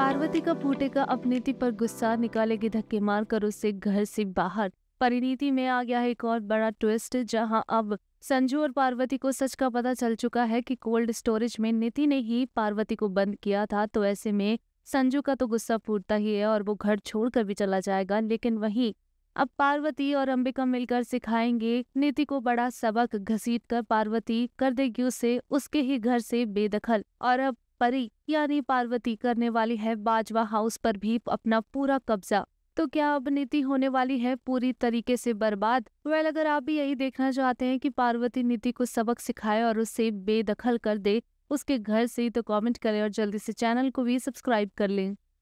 पार्वती का फूटेगा अपनीति पर गुस्सा निकालेगी धक्के मारकर उससे घर से बाहर परिणीति में आ गया है एक और बड़ा ट्विस्ट जहां अब संजू और पार्वती को सच का पता चल चुका है कि कोल्ड स्टोरेज में नीति ने ही पार्वती को बंद किया था तो ऐसे में संजू का तो गुस्सा फूटता ही है और वो घर छोड़कर भी चला जाएगा लेकिन वही अब पार्वती और अंबिका मिलकर सिखाएंगे नीति को बड़ा सबक घसीट कर पार्वती कर देगी उसे उसके ही घर से बेदखल और अब परी यानी पार्वती करने वाली है बाजवा हाउस पर भी अपना पूरा कब्जा तो क्या अब नीति होने वाली है पूरी तरीके से बर्बाद वेल अगर आप भी यही देखना चाहते हैं कि पार्वती नीति को सबक सिखाए और उसे बेदखल कर दे उसके घर से तो कमेंट करें और जल्दी से चैनल को भी सब्सक्राइब कर लें